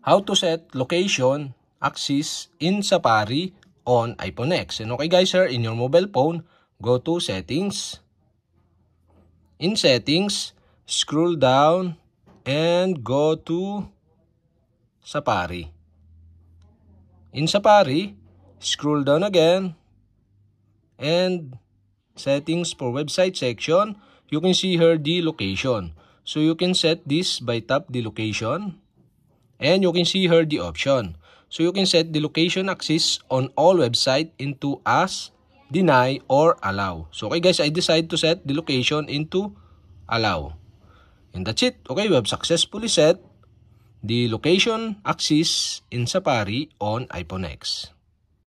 how to set location, axis in Safari on iPhone X. And okay guys, sir, in your mobile phone, go to settings. In settings, scroll down and go to Safari. In Safari, scroll down again and settings for website section, you can see here the location. So you can set this by tap the location and you can see here the option. So you can set the location access on all website into as, deny, or allow. So okay guys, I decide to set the location into allow. And that's it. Okay, we have successfully set the location access in Safari on iPhone X.